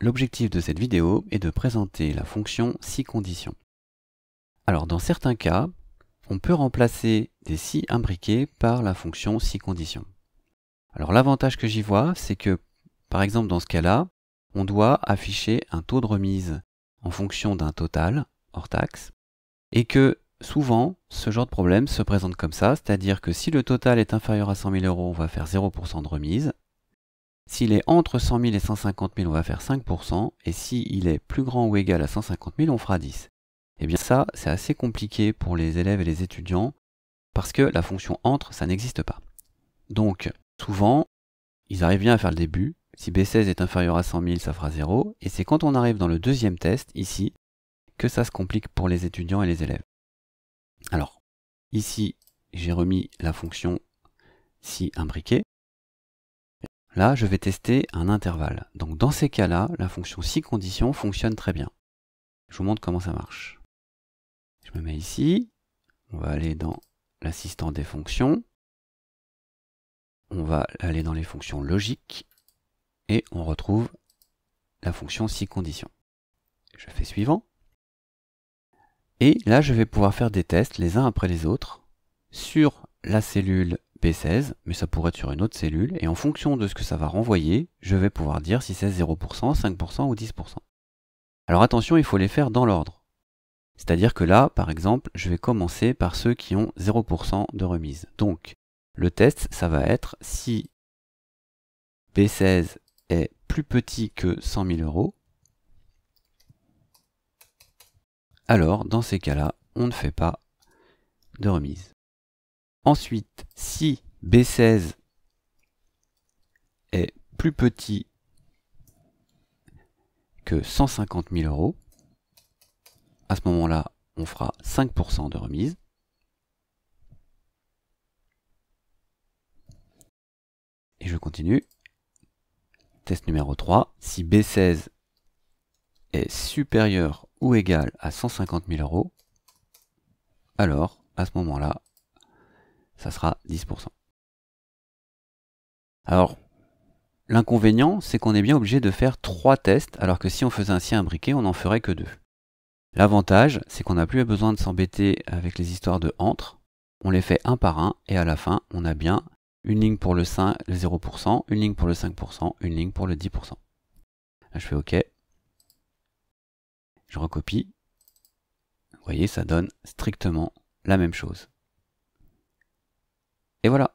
L'objectif de cette vidéo est de présenter la fonction si conditions. Alors dans certains cas, on peut remplacer des si imbriqués par la fonction si conditions. Alors l'avantage que j'y vois, c'est que par exemple dans ce cas-là, on doit afficher un taux de remise en fonction d'un total hors taxe et que souvent ce genre de problème se présente comme ça, c'est-à-dire que si le total est inférieur à 100 000 euros, on va faire 0% de remise s'il est entre 100 000 et 150 000, on va faire 5%, et s'il est plus grand ou égal à 150 000, on fera 10. Et eh bien ça, c'est assez compliqué pour les élèves et les étudiants, parce que la fonction entre, ça n'existe pas. Donc, souvent, ils arrivent bien à faire le début, si B16 est inférieur à 100 000, ça fera 0, et c'est quand on arrive dans le deuxième test, ici, que ça se complique pour les étudiants et les élèves. Alors, ici, j'ai remis la fonction si imbriquée, Là, je vais tester un intervalle. Donc dans ces cas-là, la fonction si conditions fonctionne très bien. Je vous montre comment ça marche. Je me mets ici. On va aller dans l'assistant des fonctions. On va aller dans les fonctions logiques. Et on retrouve la fonction si conditions. Je fais suivant. Et là, je vais pouvoir faire des tests les uns après les autres sur la cellule b 16 mais ça pourrait être sur une autre cellule, et en fonction de ce que ça va renvoyer, je vais pouvoir dire si c'est 0%, 5% ou 10%. Alors attention, il faut les faire dans l'ordre. C'est-à-dire que là, par exemple, je vais commencer par ceux qui ont 0% de remise. Donc, le test, ça va être si B16 est plus petit que 100 000 euros, alors dans ces cas-là, on ne fait pas de remise. Ensuite, si B16 est plus petit que 150 000 euros, à ce moment-là, on fera 5% de remise. Et je continue. Test numéro 3. Si B16 est supérieur ou égal à 150 000 euros, alors à ce moment-là, ça sera 10%. Alors, l'inconvénient, c'est qu'on est bien obligé de faire 3 tests, alors que si on faisait un un briquet, on n'en ferait que 2. L'avantage, c'est qu'on n'a plus besoin de s'embêter avec les histoires de entre. On les fait un par un, et à la fin, on a bien une ligne pour le, 0%, une ligne pour le 5%, une ligne pour le 10%. je fais OK. Je recopie. Vous voyez, ça donne strictement la même chose. Et voilà.